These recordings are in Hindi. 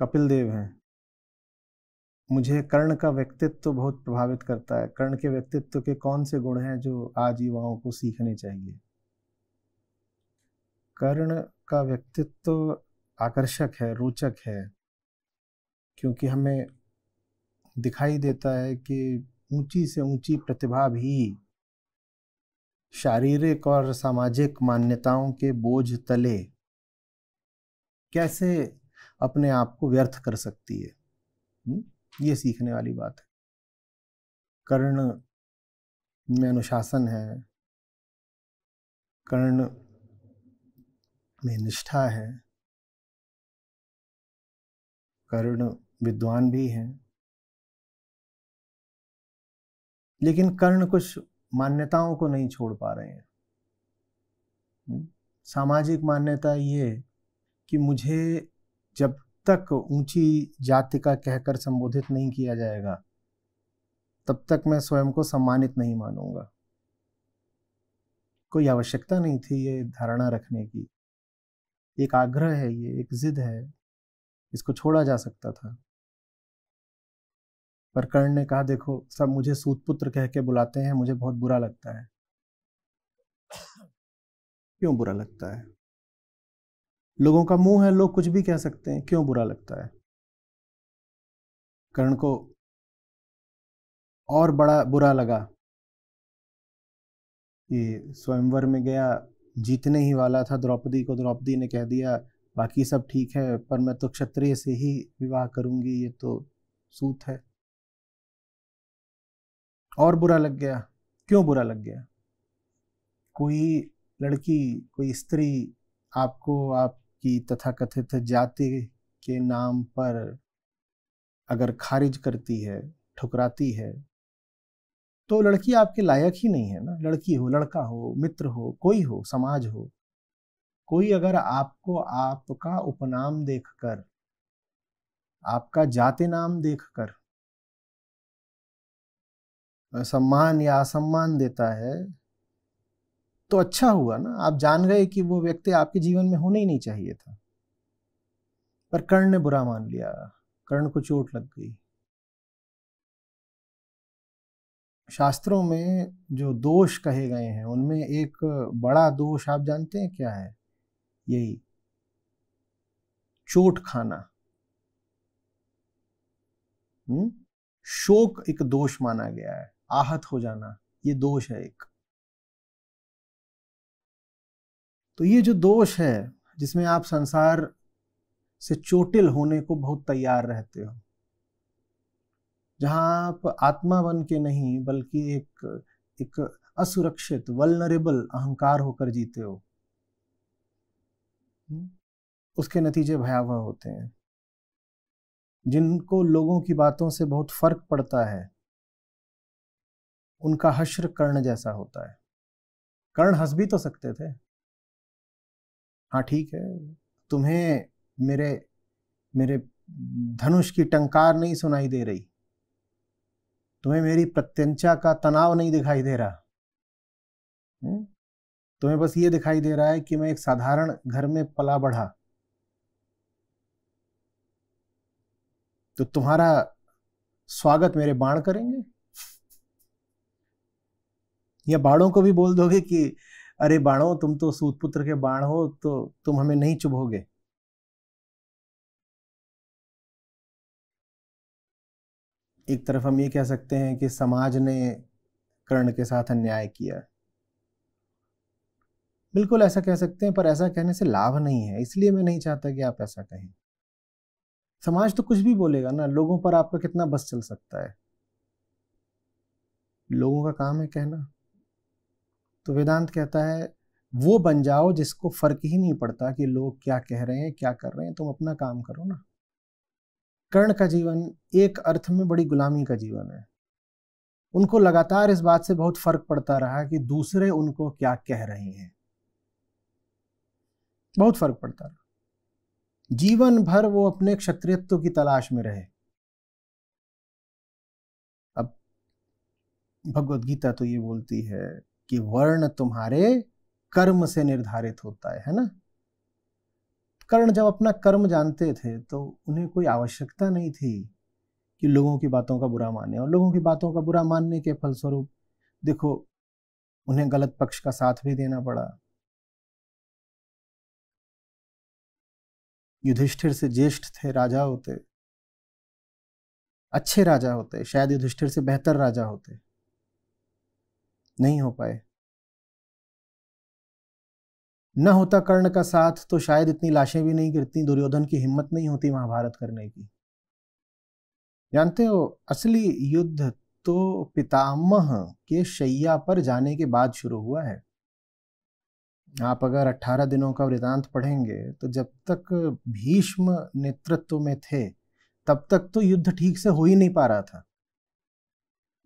कपिल देव हैं मुझे कर्ण का व्यक्तित्व तो बहुत प्रभावित करता है कर्ण के व्यक्तित्व के कौन से गुण हैं जो आज युवाओं को सीखने चाहिए कर्ण का व्यक्तित्व आकर्षक है रोचक है क्योंकि हमें दिखाई देता है कि ऊंची से ऊंची प्रतिभा भी शारीरिक और सामाजिक मान्यताओं के बोझ तले कैसे अपने आप को व्यर्थ कर सकती है ये सीखने वाली बात है कर्ण में अनुशासन है कर्ण में निष्ठा है कर्ण विद्वान भी हैं लेकिन कर्ण कुछ मान्यताओं को नहीं छोड़ पा रहे हैं सामाजिक मान्यता ये कि मुझे जब तक ऊंची जाति का कहकर संबोधित नहीं किया जाएगा तब तक मैं स्वयं को सम्मानित नहीं मानूंगा कोई आवश्यकता नहीं थी ये धारणा रखने की एक आग्रह है ये एक जिद है इसको छोड़ा जा सकता था पर कर्ण ने कहा देखो सब मुझे सूतपुत्र कह के बुलाते हैं मुझे बहुत बुरा लगता है क्यों बुरा लगता है लोगों का मुंह है लोग कुछ भी कह सकते हैं क्यों बुरा लगता है कर्ण को और बड़ा बुरा लगा ये स्वयंवर में गया जीतने ही वाला था द्रौपदी को द्रौपदी ने कह दिया बाकी सब ठीक है पर मैं तो क्षत्रिय से ही विवाह करूंगी ये तो सूत है और बुरा लग गया क्यों बुरा लग गया कोई लड़की कोई स्त्री आपको आप की तथाकथित जाति के नाम पर अगर खारिज करती है ठुकराती है तो लड़की आपके लायक ही नहीं है ना लड़की हो लड़का हो मित्र हो कोई हो समाज हो कोई अगर आपको आपका उपनाम देखकर आपका जाति नाम देखकर सम्मान या असम्मान देता है तो अच्छा हुआ ना आप जान गए कि वो व्यक्ति आपके जीवन में होना ही नहीं चाहिए था पर कर्ण ने बुरा मान लिया कर्ण को चोट लग गई शास्त्रों में जो दोष कहे गए हैं उनमें एक बड़ा दोष आप जानते हैं क्या है यही चोट खाना हुँ? हम्म? शोक एक दोष माना गया है आहत हो जाना ये दोष है एक तो ये जो दोष है जिसमें आप संसार से चोटिल होने को बहुत तैयार रहते हो जहां आप आत्मा बन के नहीं बल्कि एक एक असुरक्षित वलनरेबल अहंकार होकर जीते हो हम्म? उसके नतीजे भयावह होते हैं जिनको लोगों की बातों से बहुत फर्क पड़ता है उनका हश्र कर्ण जैसा होता है कर्ण हंस भी तो सकते थे हाँ ठीक है तुम्हें मेरे मेरे धनुष की टंकार नहीं सुनाई दे रही तुम्हें मेरी प्रत्यंचा का तनाव नहीं दिखाई दे रहा तुम्हें बस ये दिखाई दे रहा है कि मैं एक साधारण घर में पला बढ़ा तो तुम्हारा स्वागत मेरे बाण करेंगे या बाड़ों को भी बोल दोगे कि अरे बाणो तुम तो सूतपुत्र के बाण हो तो तुम हमें नहीं चुभोगे एक तरफ हम ये कह सकते हैं कि समाज ने कर्ण के साथ अन्याय किया बिल्कुल ऐसा कह सकते हैं पर ऐसा कहने से लाभ नहीं है इसलिए मैं नहीं चाहता कि आप ऐसा कहें समाज तो कुछ भी बोलेगा ना लोगों पर आपका कितना बस चल सकता है लोगों का काम है कहना तो वेदांत कहता है वो बन जाओ जिसको फर्क ही नहीं पड़ता कि लोग क्या कह रहे हैं क्या कर रहे हैं तुम अपना काम करो ना कर्ण का जीवन एक अर्थ में बड़ी गुलामी का जीवन है उनको लगातार इस बात से बहुत फर्क पड़ता रहा कि दूसरे उनको क्या कह रहे हैं बहुत फर्क पड़ता रहा जीवन भर वो अपने क्षत्रियत्व की तलाश में रहे अब भगवत गीता तो ये बोलती है कि वर्ण तुम्हारे कर्म से निर्धारित होता है है ना कर्ण जब अपना कर्म जानते थे तो उन्हें कोई आवश्यकता नहीं थी कि लोगों की बातों का बुरा माने और लोगों की बातों का बुरा मानने के फलस्वरूप देखो उन्हें गलत पक्ष का साथ भी देना पड़ा युधिष्ठिर से ज्येष्ठ थे राजा होते अच्छे राजा होते शायद युधिष्ठिर से बेहतर राजा होते नहीं हो पाए न होता कर्ण का साथ तो शायद इतनी लाशें भी नहीं गिरती दुर्योधन की हिम्मत नहीं होती महाभारत करने की जानते हो असली युद्ध तो पितामह के शैया पर जाने के बाद शुरू हुआ है आप अगर 18 दिनों का वृतांत पढ़ेंगे तो जब तक भीष्म नेतृत्व में थे तब तक तो युद्ध ठीक से हो ही नहीं पा रहा था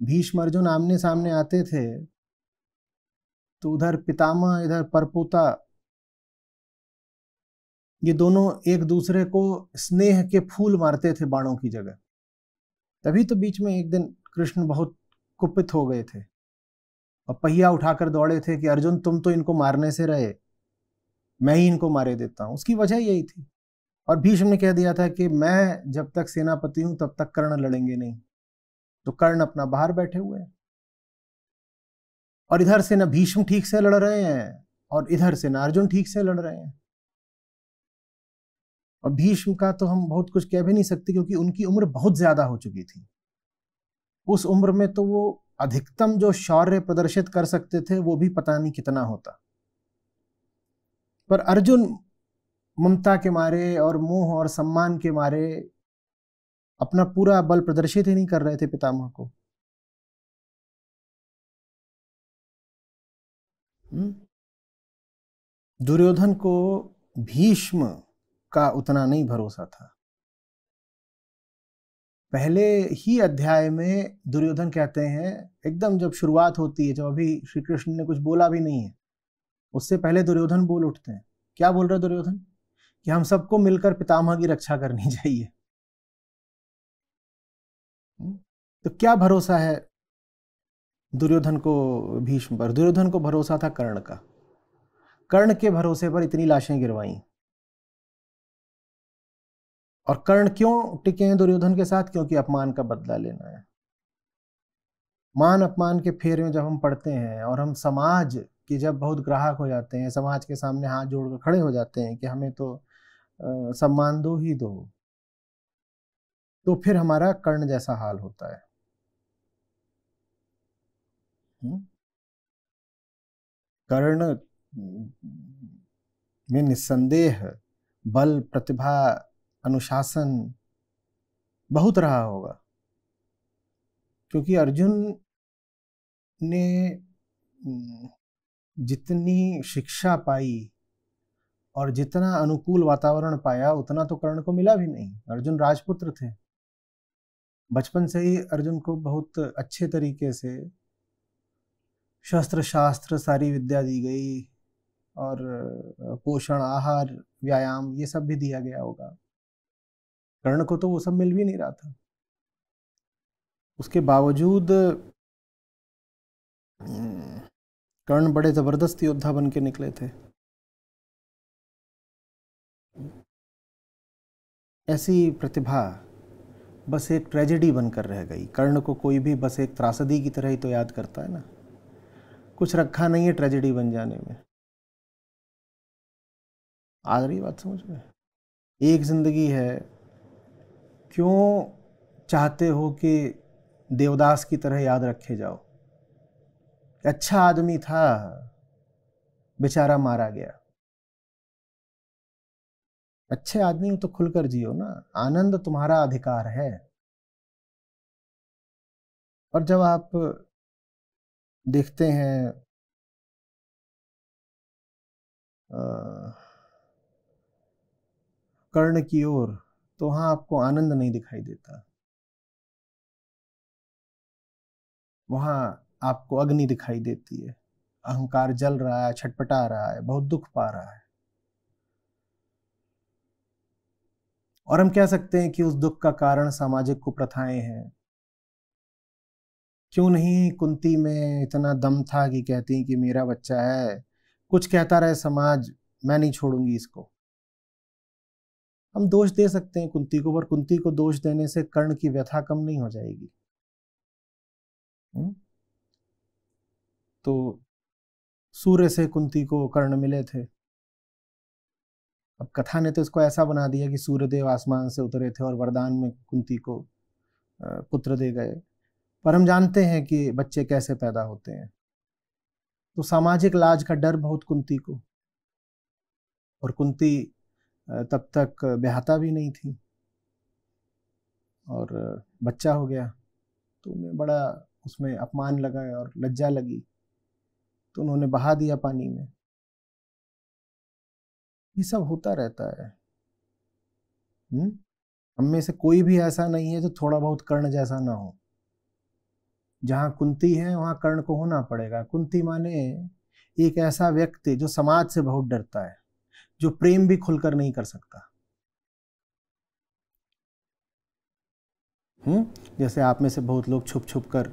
भीष्म अर्जुन आमने सामने आते थे तो उधर पितामह इधर परपोता ये दोनों एक दूसरे को स्नेह के फूल मारते थे बाणों की जगह तभी तो बीच में एक दिन कृष्ण बहुत कुपित हो गए थे और पहिया उठाकर दौड़े थे कि अर्जुन तुम तो इनको मारने से रहे मैं ही इनको मारे देता हूं उसकी वजह यही थी और भीष्म ने कह दिया था कि मैं जब तक सेनापति हूं तब तक कर्ण लड़ेंगे नहीं तो कर्ण अपना बाहर बैठे हुए हैं और इधर से ना भीष्म ठीक से लड़ रहे हैं और इधर से ना अर्जुन ठीक से लड़ रहे हैं और भीष्म का तो हम बहुत कुछ कह भी नहीं सकते क्योंकि उनकी उम्र बहुत ज्यादा हो चुकी थी उस उम्र में तो वो अधिकतम जो शौर्य प्रदर्शित कर सकते थे वो भी पता नहीं कितना होता पर अर्जुन ममता के मारे और मोह और सम्मान के मारे अपना पूरा बल प्रदर्शित ही नहीं कर रहे थे पितामह को हम्म? दुर्योधन को भीष्म का उतना नहीं भरोसा था पहले ही अध्याय में दुर्योधन कहते हैं एकदम जब शुरुआत होती है जब अभी श्री कृष्ण ने कुछ बोला भी नहीं है उससे पहले दुर्योधन बोल उठते हैं क्या बोल रहे दुर्योधन कि हम सबको मिलकर पितामह की रक्षा करनी चाहिए हम्म? तो क्या भरोसा है दुर्योधन को भीष्म पर दुर्योधन को भरोसा था कर्ण का कर्ण के भरोसे पर इतनी लाशें गिरवाई और कर्ण क्यों टिके हैं दुर्योधन के साथ क्योंकि अपमान का बदला लेना है मान अपमान के फेर में जब हम पढ़ते हैं और हम समाज के जब बहुत ग्राहक हो जाते हैं समाज के सामने हाथ जोड़कर खड़े हो जाते हैं कि हमें तो आ, सम्मान दो ही दो तो फिर हमारा कर्ण जैसा हाल होता है हम्म। कर्ण हम्म, में निसंदेह बल प्रतिभा अनुशासन बहुत रहा होगा क्योंकि अर्जुन ने हम्म, जितनी शिक्षा पाई और जितना अनुकूल वातावरण पाया उतना तो कर्ण को मिला भी नहीं अर्जुन राजपुत्र थे बचपन से ही अर्जुन को बहुत अच्छे तरीके से शस्त्र शास्त्र सारी विद्या दी गई और पोषण आहार व्यायाम ये सब भी दिया गया होगा कर्ण को तो वो सब मिल भी नहीं रहा था उसके बावजूद कर्ण बड़े जबरदस्त योद्धा बन के निकले थे ऐसी प्रतिभा बस एक ट्रेजेडी बनकर रह गई कर्ण को कोई भी बस एक त्रासदी की तरह ही तो याद करता है ना कुछ रखा नहीं है ट्रेजेडी बन जाने में आ रही बात समझ में एक ज़िंदगी है क्यों चाहते हो कि देवदास की तरह याद रखे जाओ अच्छा आदमी था बेचारा मारा गया अच्छे आदमी हो तो खुलकर जियो ना आनंद तुम्हारा अधिकार है और जब आप देखते हैं आ, कर्ण की ओर तो वहां आपको आनंद नहीं दिखाई देता वहां आपको अग्नि दिखाई देती है अहंकार जल रहा है छटपटा रहा है बहुत दुख पा रहा है और हम कह सकते हैं कि उस दुख का कारण सामाजिक कुप्रथाएं हैं क्यों नहीं कुंती में इतना दम था कि कहती कि मेरा बच्चा है कुछ कहता रहे समाज मैं नहीं छोड़ूंगी इसको हम दोष दे सकते हैं कुंती को पर कुंती को दोष देने से कर्ण की व्यथा कम नहीं हो जाएगी हुँ? हम्म? तो सूर्य से कुंती को कर्ण मिले थे अब कथा ने तो इसको ऐसा बना दिया कि सूर्यदेव आसमान से उतरे थे और वरदान में कुंती को पुत्र दे गए पर हम जानते हैं कि बच्चे कैसे पैदा होते हैं तो सामाजिक लाज का डर बहुत कुंती को और कुंती तब तक बेहता भी नहीं थी और बच्चा हो गया तो उन्हें बड़ा उसमें अपमान लगा और लज्जा लगी तो उन्होंने बहा दिया पानी में ये सब होता रहता है हम में से कोई भी ऐसा नहीं है जो थोड़ा बहुत कर्ण जैसा ना हो जहाँ कुंती है वहाँ कर्ण को होना पड़ेगा कुंती माने एक ऐसा व्यक्ति जो समाज से बहुत डरता है जो प्रेम भी खुलकर नहीं कर सकता हम्म जैसे आप में से बहुत लोग छुप छुप कर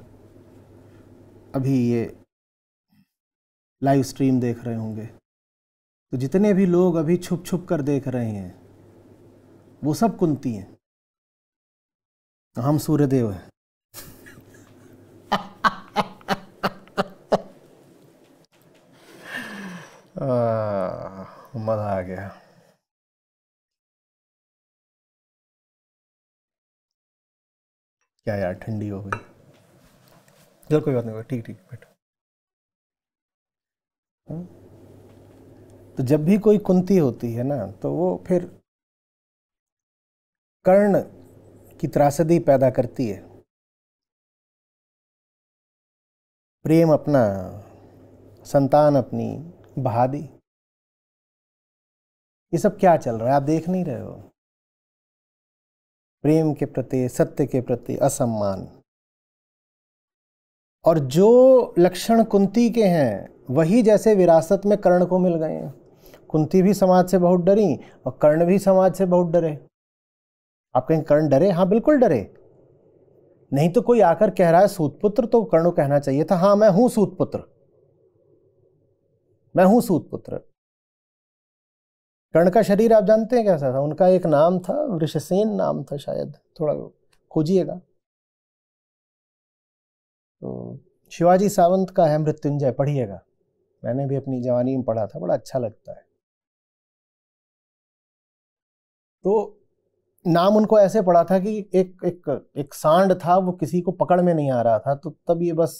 अभी ये लाइव स्ट्रीम देख रहे होंगे तो जितने भी लोग अभी छुप छुप कर देख रहे हैं वो सब कुंती हैं तो हम सूर्यदेव हैं Ah, मजा आ गया क्या यार ठंडी हो गई चलो कोई बात नहीं ठीक ठीक बैठ हम्म। तो जब भी कोई कुंती होती है ना तो वो फिर कर्ण की त्रासदी पैदा करती है प्रेम अपना संतान अपनी बहादी ये सब क्या चल रहा है आप देख नहीं रहे हो प्रेम के प्रति सत्य के प्रति असम्मान और जो लक्षण कुंती के हैं वही जैसे विरासत में कर्ण को मिल गए हैं कुंती भी समाज से बहुत डरी और कर्ण भी समाज से बहुत डरे आप कहें कर्ण डरे हाँ बिल्कुल डरे नहीं तो कोई आकर कह रहा है सूतपुत्र तो कर्ण कहना चाहिए था हाँ मैं हूं सूतपुत्र मैं हूं सूतपुत्र कर्ण का शरीर आप जानते हैं कैसा था उनका एक नाम था वृषसेन नाम था शायद थोड़ा खोजिएगा तो शिवाजी सावंत का है मृत्युंजय पढ़िएगा मैंने भी अपनी जवानी में पढ़ा था बड़ा अच्छा लगता है तो नाम उनको ऐसे पड़ा था कि एक एक एक सांड था वो किसी को पकड़ में नहीं आ रहा था तो तब ये बस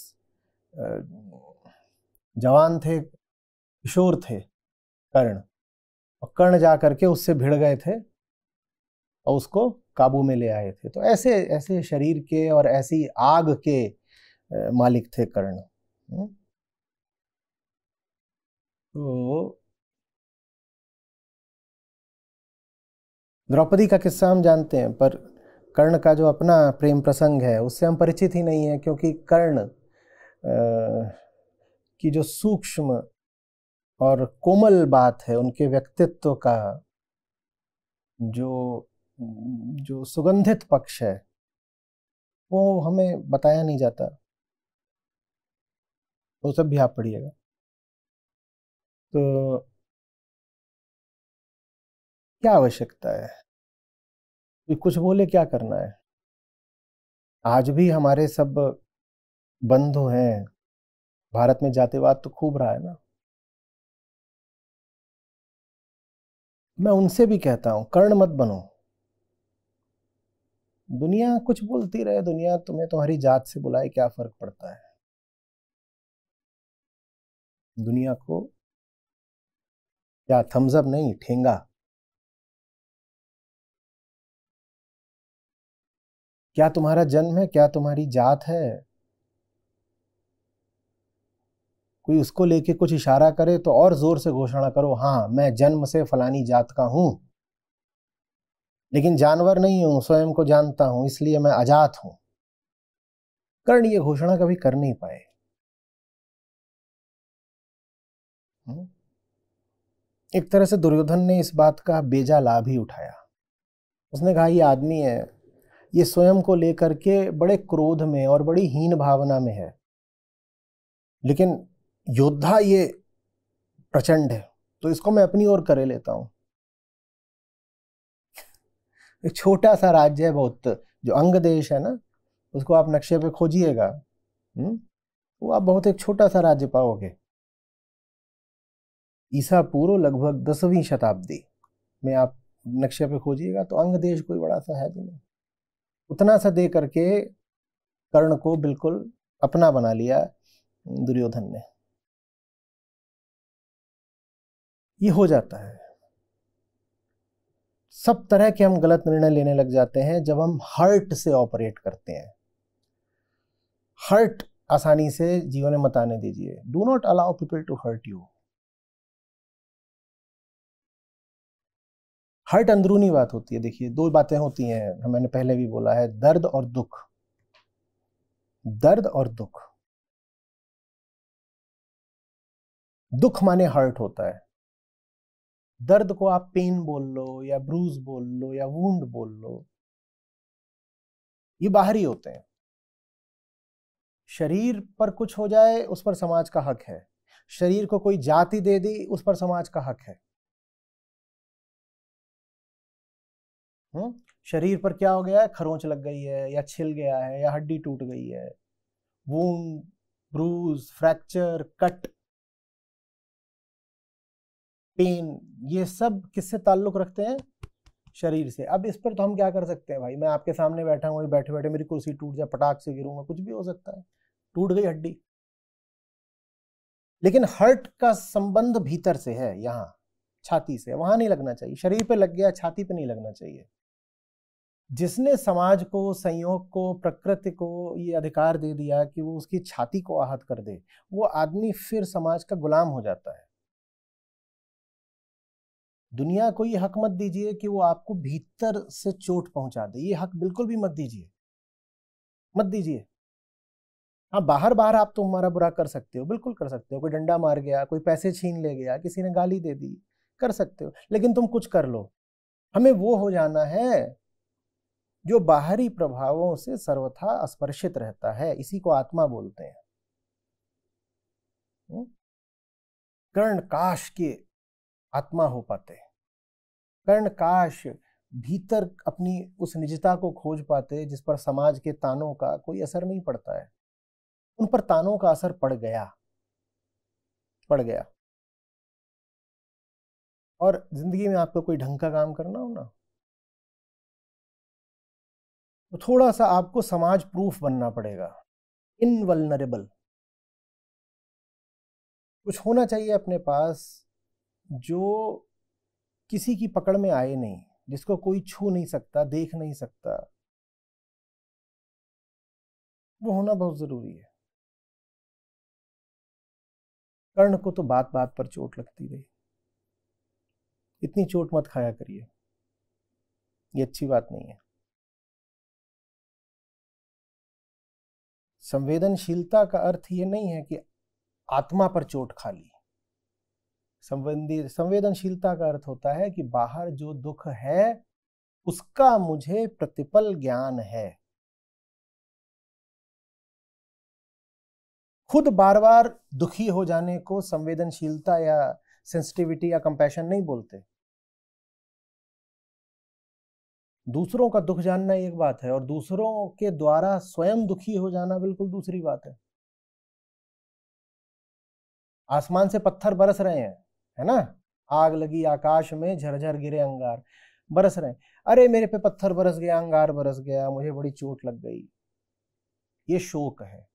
जवान थे किशोर थे कर्ण और कर्ण जा करके उससे भिड़ गए थे और उसको काबू में ले आए थे तो ऐसे ऐसे शरीर के और ऐसी आग के मालिक थे कर्ण तो द्रौपदी का किस्सा हम जानते हैं पर कर्ण का जो अपना प्रेम प्रसंग है उससे हम परिचित ही नहीं है क्योंकि कर्ण की जो सूक्ष्म और कोमल बात है उनके व्यक्तित्व का जो जो सुगंधित पक्ष है वो हमें बताया नहीं जाता वो सब भी आप पढ़िएगा तो क्या आवश्यकता है कि कुछ बोले क्या करना है आज भी हमारे सब बंधु हैं भारत में जातिवाद तो खूब रहा है ना मैं उनसे भी कहता हूं कर्ण मत बनो दुनिया कुछ बोलती रहे दुनिया तुम्हें तुम्हारी जात से बुलाए क्या फर्क पड़ता है दुनिया को क्या थम्सअप नहीं ठेंगा क्या तुम्हारा जन्म है क्या तुम्हारी जात है कोई उसको लेके कुछ इशारा करे तो और जोर से घोषणा करो हाँ मैं जन्म से फलानी जात का हूं लेकिन जानवर नहीं हूं स्वयं को जानता हूं इसलिए मैं अजात हूं कर्ण ये घोषणा कभी कर नहीं पाए हम्म। एक तरह से दुर्योधन ने इस बात का बेजा लाभ ही उठाया उसने कहा यह आदमी है ये स्वयं को लेकर के बड़े क्रोध में और बड़ी हीन भावना में है लेकिन योद्धा ये प्रचंड है तो इसको मैं अपनी ओर करे लेता हूं एक छोटा सा राज्य है बहुत जो अंग देश है ना उसको आप नक्शे पे खोजिएगा हम्म, वो आप बहुत एक छोटा सा राज्य पाओगे ईसा पूर्व लगभग दसवीं शताब्दी में आप नक्शे पे खोजिएगा तो अंग देश कोई बड़ा सा है भी नहीं उतना सा दे करके कर्ण को बिल्कुल अपना बना लिया दुर्योधन ने ये हो जाता है सब तरह के हम गलत निर्णय लेने लग जाते हैं जब हम हर्ट से ऑपरेट करते हैं हर्ट आसानी से जीवन में मताने दीजिए do not allow people to hurt you hurt अंदरूनी बात होती है देखिए दो बातें होती हैं मैंने पहले भी बोला है दर्द और दुख दर्द और दुख दुख माने हर्ट होता है दर्द को आप पेन बोल लो या ब्रूज बोल लो या वूंड बोल लो ये बाहरी होते हैं शरीर पर कुछ हो जाए उस पर समाज का हक है शरीर को कोई जाति दे दी उस पर समाज का हक है हुँ? हम्म? शरीर पर क्या हो गया है खरोंच लग गई है या छिल गया है या हड्डी टूट गई है wound bruise fracture cut pain ये सब किससे ताल्लुक रखते हैं शरीर से अब इस पर तो हम क्या कर सकते हैं भाई मैं आपके सामने बैठा हूँ बैठे बैठे मेरी कुर्सी टूट जाए पटाख से गिरूंगा कुछ भी हो सकता है टूट गई हड्डी लेकिन हर्ट का संबंध भीतर से है यहाँ छाती से वहां नहीं लगना चाहिए शरीर पे लग गया छाती पे नहीं लगना चाहिए जिसने समाज को संयोग को प्रकृति को ये अधिकार दे दिया कि वो उसकी छाती को आहत कर दे वो आदमी फिर समाज का गुलाम हो जाता है दुनिया को ये हक मत दीजिए कि वो आपको भीतर से चोट पहुंचा दे ये हक बिल्कुल भी मत दीजिए मत दीजिए हाँ बाहर बाहर आप तो हमारा बुरा कर सकते हो बिल्कुल कर सकते हो कोई डंडा मार गया कोई पैसे छीन ले गया किसी ने गाली दे दी कर सकते हो लेकिन तुम कुछ कर लो हमें वो हो जाना है जो बाहरी प्रभावों से सर्वथा स्पर्शित रहता है इसी को आत्मा बोलते हैं हम्म? कर्ण काश के आत्मा हो पाते कर्ण काश भीतर अपनी उस निजता को खोज पाते जिस पर समाज के तानों का कोई असर नहीं पड़ता है उन पर तानों का असर पड़ गया पड़ गया और जिंदगी में आपको कोई ढंग का काम करना हो ना तो थोड़ा सा आपको समाज प्रूफ बनना पड़ेगा इनवलनरेबल कुछ होना चाहिए अपने पास जो किसी की पकड़ में आए नहीं जिसको कोई छू नहीं सकता देख नहीं सकता वो होना बहुत ज़रूरी है कर्ण को तो बात बात पर चोट लगती रही इतनी चोट मत खाया करिए ये अच्छी बात नहीं है संवेदनशीलता का अर्थ ये नहीं है कि आत्मा पर चोट खा ली संबंधी संवेदनशीलता का अर्थ होता है कि बाहर जो दुख है उसका मुझे प्रतिपल ज्ञान है खुद बार बार दुखी हो जाने को संवेदनशीलता या सेंसिटिविटी या कंपैशन नहीं बोलते दूसरों का दुख जानना एक बात है और दूसरों के द्वारा स्वयं दुखी हो जाना बिल्कुल दूसरी बात है आसमान से पत्थर बरस रहे हैं है ना आग लगी आकाश में झरझर गिरे अंगार बरस रहे हैं अरे मेरे पे पत्थर बरस गया अंगार बरस गया मुझे बड़ी चोट लग गई ये शोक है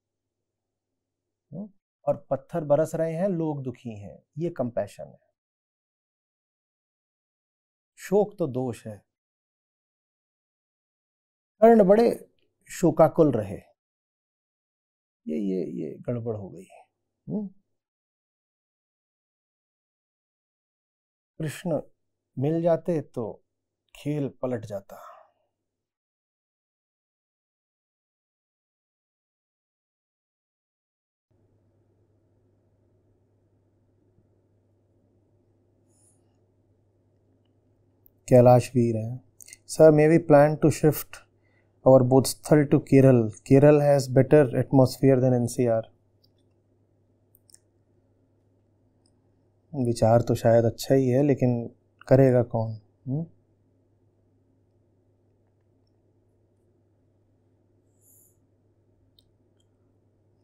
हम्म? और पत्थर बरस रहे हैं लोग दुखी हैं ये कंपैशन है शोक तो दोष है कर्ण बड़े शोकाकुल रहे ये ये ये गड़बड़ हो गई है हम्म? कृष्ण मिल जाते तो खेल पलट जाता कैलाश वीर है sir may we plan to shift our Bodhsthal to Keral. Keral has better atmosphere than NCR. विचार तो शायद अच्छा ही है लेकिन करेगा कौन हुँ?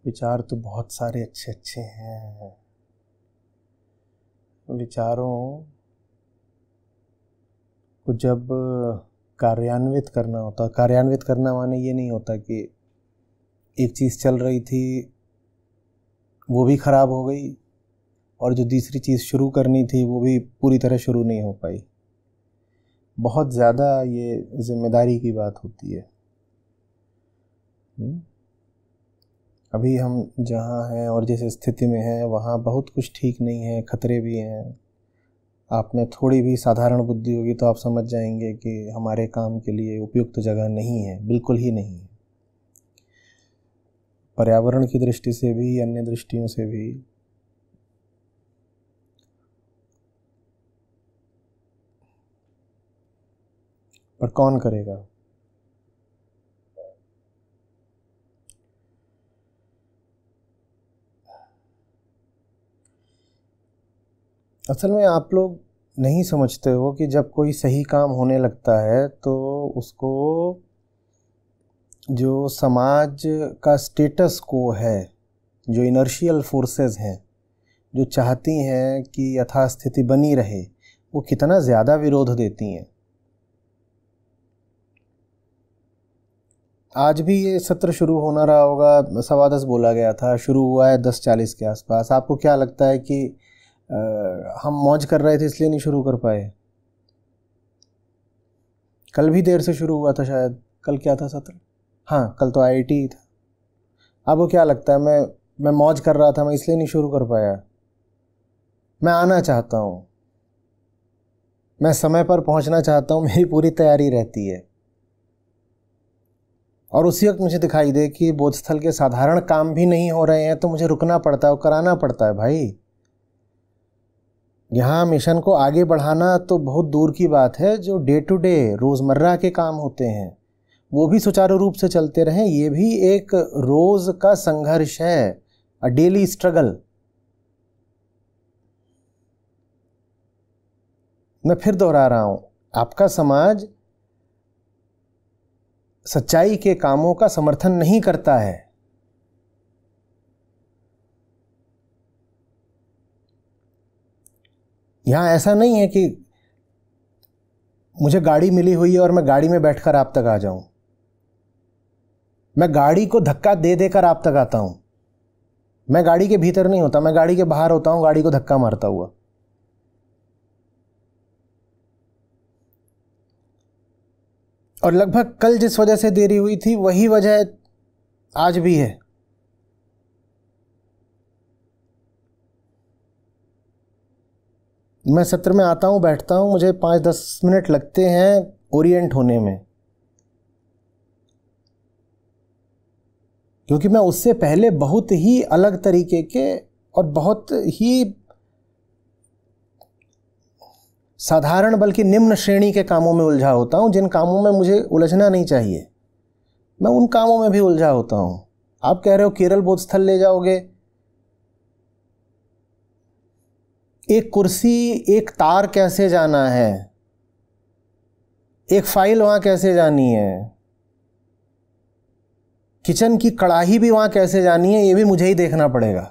विचार तो बहुत सारे अच्छे अच्छे हैं विचारों को जब कार्यान्वित करना होता कार्यान्वित करना माने ये नहीं होता कि एक चीज़ चल रही थी वो भी ख़राब हो गई और जो दूसरी चीज़ शुरू करनी थी वो भी पूरी तरह शुरू नहीं हो पाई बहुत ज़्यादा ये जिम्मेदारी की बात होती है हम्म? अभी हम जहाँ हैं और जिस स्थिति में हैं वहाँ बहुत कुछ ठीक नहीं है खतरे भी हैं आप में थोड़ी भी साधारण बुद्धि होगी तो आप समझ जाएंगे कि हमारे काम के लिए उपयुक्त जगह नहीं है बिल्कुल ही नहीं है पर्यावरण की दृष्टि से भी अन्य दृष्टियों से भी पर कौन करेगा असल में आप लोग नहीं समझते हो कि जब कोई सही काम होने लगता है तो उसको जो समाज का स्टेटस को है जो इनर्शियल फोर्सेस हैं जो चाहती हैं कि यथास्थिति बनी रहे वो कितना ज़्यादा विरोध देती हैं आज भी ये सत्र शुरू होना रहा होगा सवा दस बोला गया था शुरू हुआ है दस चालीस के आसपास आपको क्या लगता है कि हम मौज कर रहे थे इसलिए नहीं शुरू कर पाए कल भी देर से शुरू हुआ था शायद कल क्या था सत्र हाँ कल तो आईआईटी था आपको क्या लगता है मैं मैं मौज कर रहा था मैं इसलिए नहीं शुरू कर पाया मैं आना चाहता हूँ मैं समय पर पहुँचना चाहता हूँ मेरी पूरी तैयारी रहती है और उसी वक्त मुझे दिखाई दे कि बोधस्थल के साधारण काम भी नहीं हो रहे हैं तो मुझे रुकना पड़ता है और कराना पड़ता है भाई यहाँ मिशन को आगे बढ़ाना तो बहुत दूर की बात है जो डे टू डे रोज़मर्रा के काम होते हैं वो भी सुचारू रूप से चलते रहें ये भी एक रोज़ का संघर्ष है अ डेली स्ट्रगल मैं फिर दोहरा रहा हूँ आपका समाज सच्चाई के कामों का समर्थन नहीं करता है यहाँ ऐसा नहीं है कि मुझे गाड़ी मिली हुई है और मैं गाड़ी में बैठकर आप तक आ जाऊं मैं गाड़ी को धक्का दे देकर आप तक आता हूं मैं गाड़ी के भीतर नहीं होता मैं गाड़ी के बाहर होता हूं गाड़ी को धक्का मारता हुआ और लगभग कल जिस वजह से देरी हुई थी वही वजह आज भी है मैं सत्र में आता हूँ बैठता हूँ मुझे पाँच दस मिनट लगते हैं ओरिएंट होने में क्योंकि मैं उससे पहले बहुत ही अलग तरीके के और बहुत ही साधारण बल्कि निम्न श्रेणी के कामों में उलझा होता हूँ जिन कामों में मुझे उलझना नहीं चाहिए मैं उन कामों में भी उलझा होता हूँ आप कह रहे हो केरल बोध स्थल ले जाओगे एक कुर्सी एक तार कैसे जाना है एक फाइल वहां कैसे जानी है किचन की कड़ाही भी वहां कैसे जानी है ये भी मुझे ही देखना पड़ेगा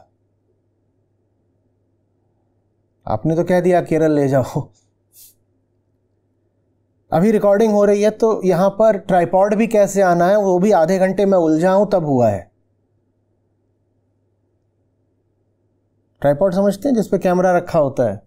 आपने तो कह दिया केरल ले जाओ अभी रिकॉर्डिंग हो रही है तो यहां पर ट्राईपॉड भी कैसे आना है वो भी आधे घंटे में उलझा हूं तब हुआ है ट्राईपॉड समझते हैं जिसपे कैमरा रखा होता है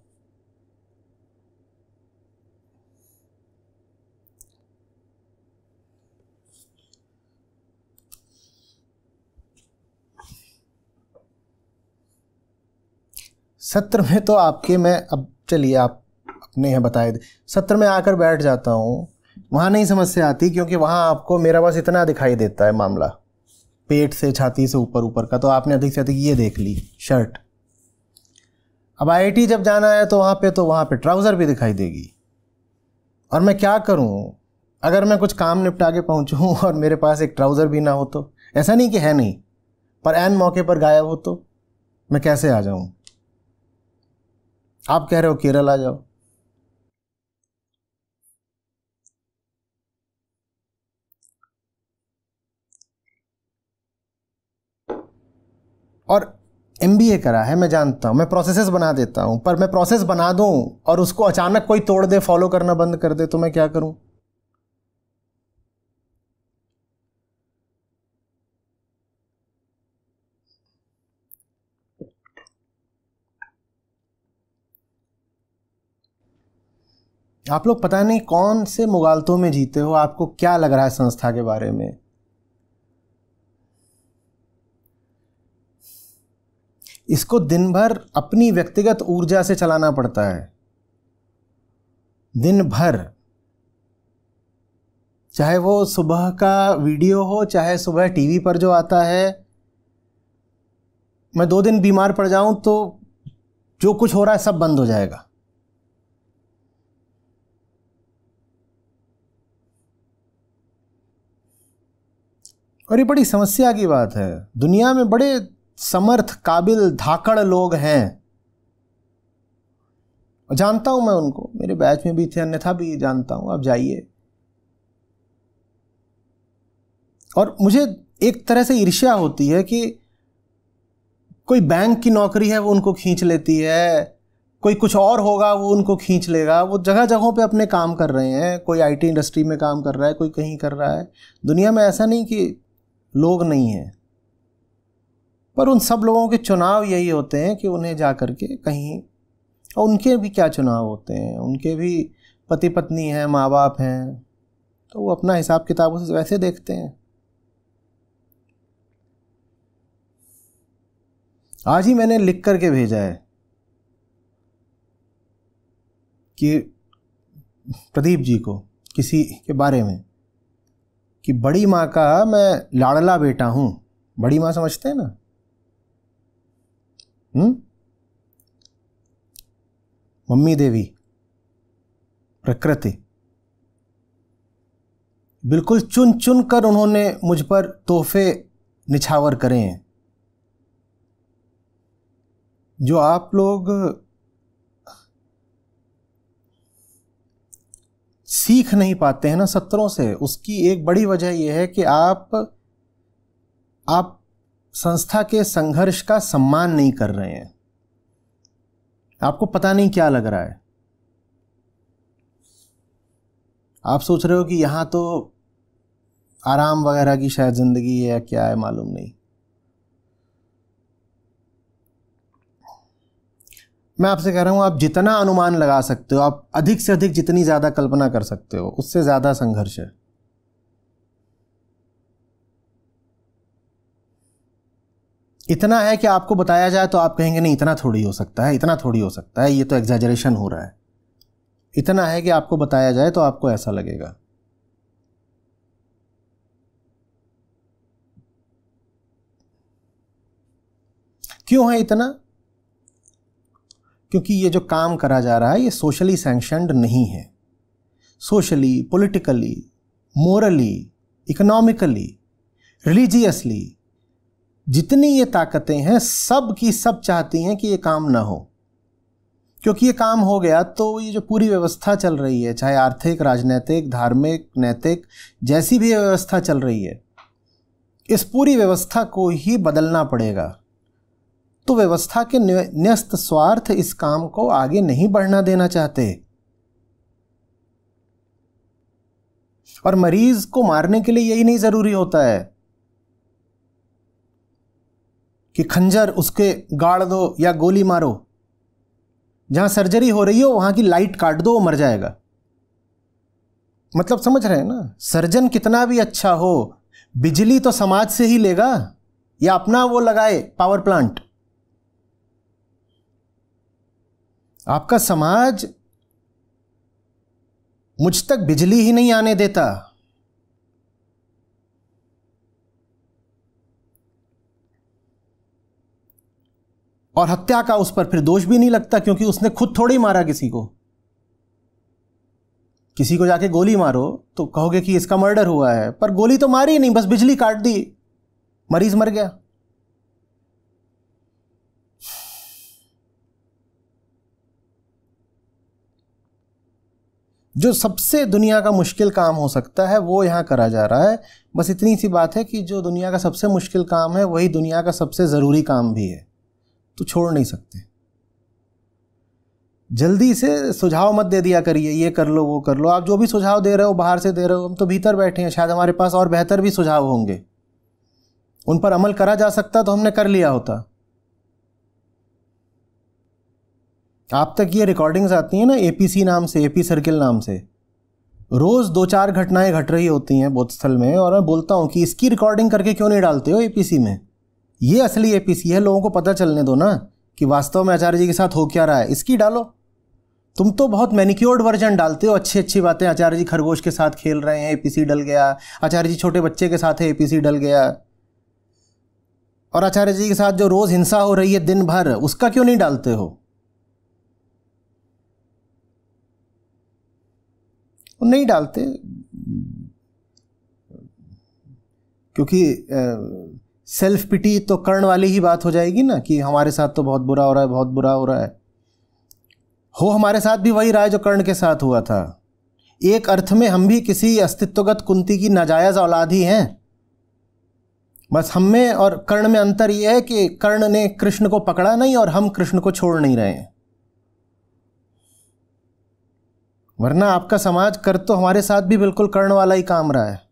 सत्र में तो आपके मैं अब चलिए आप अपने हैं बताए सत्र में आकर बैठ जाता हूँ वहाँ नहीं समस्या आती क्योंकि वहाँ आपको मेरा बस इतना दिखाई देता है मामला पेट से छाती से ऊपर ऊपर का तो आपने अधिक से अधिक ये देख ली शर्ट अब आईआईटी जब जाना है तो वहाँ पे तो वहाँ पे ट्राउज़र भी दिखाई देगी और मैं क्या करूँ अगर मैं कुछ काम निपटा के पहुँचूँ और मेरे पास एक ट्राउज़र भी ना हो तो ऐसा नहीं कि है नहीं पर एन मौके पर गायब हो तो मैं कैसे आ जाऊँ आप कह रहे हो केरल आ जाओ और एम करा है मैं जानता हूँ मैं प्रोसेसेस बना देता हूँ पर मैं प्रोसेस बना दूँ और उसको अचानक कोई तोड़ दे फॉलो करना बंद कर दे तो मैं क्या करूँ आप लोग पता नहीं कौन से मुगालतों में जीते हो आपको क्या लग रहा है संस्था के बारे में इसको दिन भर अपनी व्यक्तिगत ऊर्जा से चलाना पड़ता है दिन भर चाहे वो सुबह का वीडियो हो चाहे सुबह टीवी पर जो आता है मैं दो दिन बीमार पड़ जाऊं तो जो कुछ हो रहा है सब बंद हो जाएगा और ये बड़ी समस्या की बात है दुनिया में बड़े समर्थ काबिल धाकड़ लोग हैं जानता हूं मैं उनको मेरे बैच में भी थे अन्यथा भी जानता हूं आप जाइए और मुझे एक तरह से ईर्ष्या होती है कि कोई बैंक की नौकरी है वो उनको खींच लेती है कोई कुछ और होगा वो उनको खींच लेगा वो जगह जगहों पे अपने काम कर रहे हैं कोई आईटी इंडस्ट्री में काम कर रहा है कोई कहीं कर रहा है दुनिया में ऐसा नहीं कि लोग नहीं हैं पर उन सब लोगों के चुनाव यही होते हैं कि उन्हें जा कर के कहीं और उनके भी क्या चुनाव होते हैं उनके भी पति पत्नी हैं माँ बाप हैं तो वो अपना हिसाब किताब उसे वैसे देखते हैं आज ही मैंने लिख करके भेजा है कि प्रदीप जी को किसी के बारे में कि बड़ी माँ का मैं लाड़ला बेटा हूँ बड़ी माँ समझते हैं ना मम्मी देवी प्रकृति बिल्कुल चुन चुन कर उन्होंने मुझ पर तोहफे निछावर करे हैं जो आप लोग सीख नहीं पाते हैं ना सत्रों से उसकी एक बड़ी वजह यह है कि आप आप संस्था के संघर्ष का सम्मान नहीं कर रहे हैं आपको पता नहीं क्या लग रहा है आप सोच रहे हो कि यहां तो आराम वगैरह की शायद ज़िंदगी है या क्या है मालूम नहीं मैं आपसे कह रहा हूं आप जितना अनुमान लगा सकते हो आप अधिक से अधिक जितनी ज़्यादा कल्पना कर सकते हो उससे ज़्यादा संघर्ष है इतना है कि आपको बताया जाए तो आप कहेंगे नहीं इतना थोड़ी हो सकता है इतना थोड़ी हो सकता है ये तो एग्जेजरेशन हो रहा है इतना है कि आपको बताया जाए तो आपको ऐसा लगेगा क्यों है इतना क्योंकि ये जो काम करा जा रहा है ये सोशली सैंक्शनड नहीं है socially politically morally economically religiously जितनी ये ताकतें हैं सब की सब चाहती हैं कि ये काम ना हो क्योंकि ये काम हो गया तो ये जो पूरी व्यवस्था चल रही है चाहे आर्थिक राजनैतिक धार्मिक नैतिक जैसी भी व्यवस्था चल रही है इस पूरी व्यवस्था को ही बदलना पड़ेगा तो व्यवस्था के न्यस्त स्वार्थ इस काम को आगे नहीं बढ़ना देना चाहते और मरीज को मारने के लिए यही नहीं ज़रूरी होता है कि खंजर उसके गाड़ दो या गोली मारो जहां सर्जरी हो रही हो वहां की लाइट काट दो मर जाएगा मतलब समझ रहे हैं ना सर्जन कितना भी अच्छा हो बिजली तो समाज से ही लेगा या अपना वो लगाए पावर प्लांट आपका समाज मुझ तक बिजली ही नहीं आने देता और हत्या का उस पर फिर दोष भी नहीं लगता क्योंकि उसने खुद थोड़ी मारा किसी को किसी को जाके गोली मारो तो कहोगे कि इसका मर्डर हुआ है पर गोली तो मारी नहीं बस बिजली काट दी मरीज मर गया जो सबसे दुनिया का मुश्किल काम हो सकता है वो यहाँ करा जा रहा है बस इतनी सी बात है कि जो दुनिया का सबसे मुश्किल काम है वही दुनिया का सबसे ज़रूरी काम भी है तो छोड़ नहीं सकते जल्दी से सुझाव मत दे दिया करिए ये कर लो वो कर लो आप जो भी सुझाव दे रहे हो बाहर से दे रहे हो हम तो भीतर बैठे हैं शायद हमारे पास और बेहतर भी सुझाव होंगे उन पर अमल करा जा सकता तो हमने कर लिया होता आप तक ये रिकॉर्डिंग्स आती हैं ना एपीसी नाम से एपी सर्किल नाम से रोज़ दो चार घटनाएं घट रही होती हैं बोधस्थल में और मैं बोलता हूँ कि इसकी रिकॉर्डिंग करके क्यों नहीं डालते हो एपीसी में ये असली एपीसी है लोगों को पता चलने दो ना कि वास्तव में आचार्य जी के साथ हो क्या रहा है इसकी डालो तुम तो बहुत मैनिक्योर्ड वर्जन डालते हो अच्छी अच्छी बातें आचार्य जी खरगोश के साथ खेल रहे हैं एपीसी डल गया आचार्य जी छोटे बच्चे के साथ है एपीसी डल गया और आचार्य जी के साथ जो रोज़ हिंसा हो रही है दिन भर उसका क्यों नहीं डालते हो नहीं डालते क्योंकि सेल्फ पिटी तो कर्ण वाली ही बात हो जाएगी ना कि हमारे साथ तो बहुत बुरा हो रहा है बहुत बुरा हो रहा है हो हमारे साथ भी वही रहा है जो कर्ण के साथ हुआ था एक अर्थ में हम भी किसी अस्तित्वगत कुंती की नाजायज़ औलाद ही हैं बस हम में और कर्ण में अंतर यह है कि कर्ण ने कृष्ण को पकड़ा नहीं और हम कृष्ण को छोड़ नहीं रहे वरना आपका समाज कर तो हमारे साथ भी बिल्कुल कर्ण वाला ही काम रहा है